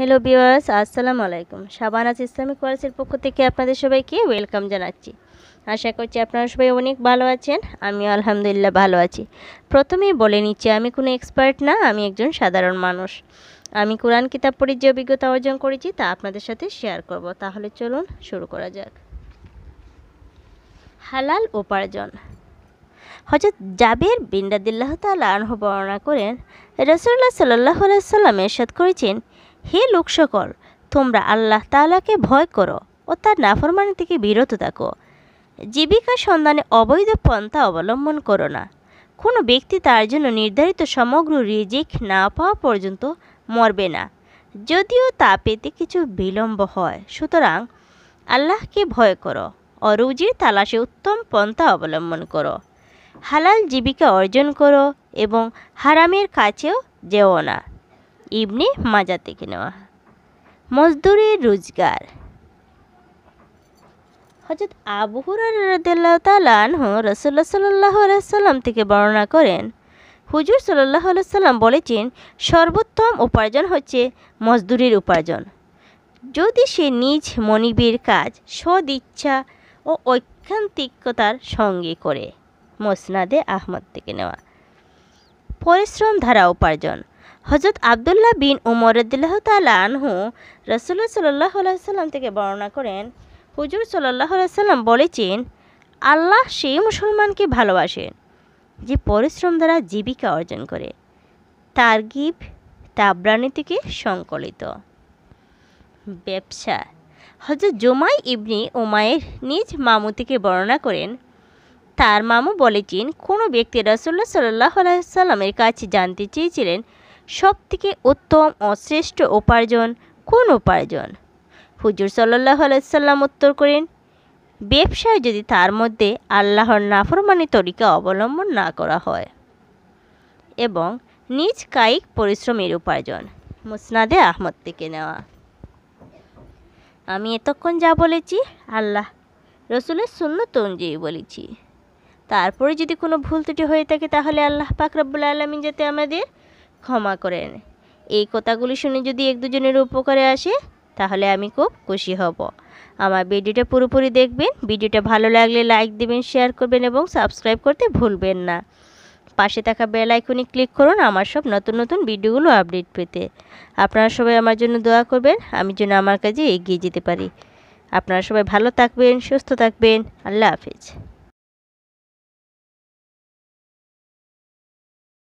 hello বিওয়ার্স আসসালামু আলাইকুম শাবানাজ ইসলামিক কলেজের পক্ষ থেকে আপনাদের সবাইকে ওয়েলকাম জানাচ্ছি আশা করছি আপনারা সবাই অনেক ভালো আছেন আমি আলহামদুলিল্লাহ ভালো আছি প্রথমেই বলে নিচ্ছি আমি কোনো এক্সপার্ট না আমি একজন সাধারণ মানুষ আমি কোরআন কিতাব পড়ে যে অভিজ্ঞতা অর্জন করেছি তা আপনাদের সাথে শেয়ার করব তাহলে চলুন শুরু করা যাক হালাল উপার্জন হজরত জাবির বিন্দাদিল্লাহ রাদিল্লাহ তাল্লাহ বর্ণনা করেন রসুল্লাহ সাল্লাহ সাল্লাম এরশাদ করেছেন হে লোকসকল তোমরা আল্লাহ তালাকে ভয় করো ও তার নাফরমানি থেকে বিরত থাকো জীবিকা সন্ধানে অবৈধ পন্থা অবলম্বন করো না কোনো ব্যক্তি তার জন্য নির্ধারিত সমগ্র রিজিক না পাওয়া পর্যন্ত মরবে না যদিও তা পেতে কিছু বিলম্ব হয় সুতরাং আল্লাহকে ভয় করো অরুজির তালাশে উত্তম পন্থা অবলম্বন করো হালাল জীবিকা অর্জন করো এবং হারামের কাছেও যেও না ইবনে মাজা থেকে নেওয়া মজদুরের রোজগার হজরত আবু হুরারদাল্লাহ তালাহ রসল্লা সাল্লাহ সাল্লাম থেকে বর্ণনা করেন হুজুর সাল্লাহ সাল্লাম বলেছেন সর্বোত্তম উপার্জন হচ্ছে মজদুরের উপার্জন যদি সে নিজ মনিবের কাজ সদিচ্ছা ও ঐক্ষান্তিকতার সঙ্গে করে মোসনাদে আহমদ থেকে নেওয়া পরিশ্রম ধারা উপার্জন হজরত আবদুল্লাহ বিন উমরদুল্লাহ তালা আনহু রসুল্লাহ সাল্লাহ সাল্লাম থেকে বর্ণনা করেন হুজুর সাল্লাহ সাল্লাম বলেছেন আল্লাহ সেই মুসলমানকে ভালোবাসেন যে পরিশ্রম দ্বারা জীবিকা অর্জন করে তার গিফ তাব্রানি থেকে সংকলিত ব্যবসা হজরত জোমাই ইবনি ওমায়ের নিজ মামু থেকে বর্ণনা করেন তার মামু বলেছেন কোনো ব্যক্তি রসুল্লাহ সাল্লাহ সাল্লামের কাছে জানতে চেয়েছিলেন সবথেকে উত্তম ও শ্রেষ্ঠ উপার্জন কোন উপার্জন হুজুর সাল্লাহ আলাইসাল্লাম উত্তর করেন ব্যবসায় যদি তার মধ্যে আল্লাহর নাফরমানি তরিকা অবলম্বন না করা হয় এবং নিজ কায়িক পরিশ্রমের উপার্জন মুসনাদে আহমদ থেকে নেওয়া আমি এতক্ষণ যা বলেছি আল্লাহ রসুলের সুন্নত অনুযায়ী বলেছি তারপরে যদি কোনো ভুল ত্রুটি হয়ে থাকে তাহলে আল্লাহ পাক আলমিন যাতে আমাদের ক্ষমা করেন এই কথাগুলি শুনে যদি এক দুজনের উপকারে আসে তাহলে আমি খুব খুশি হব আমার ভিডিওটা পুরোপুরি দেখবেন ভিডিওটা ভালো লাগলে লাইক দেবেন শেয়ার করবেন এবং সাবস্ক্রাইব করতে ভুলবেন না পাশে থাকা বেল আইকনে ক্লিক করুন আমার সব নতুন নতুন ভিডিওগুলো আপডেট পেতে আপনারা সবাই আমার জন্য দোয়া করবেন আমি যেন আমার কাজে এগিয়ে যেতে পারি আপনারা সবাই ভালো থাকবেন সুস্থ থাকবেন আল্লাহ হাফিজ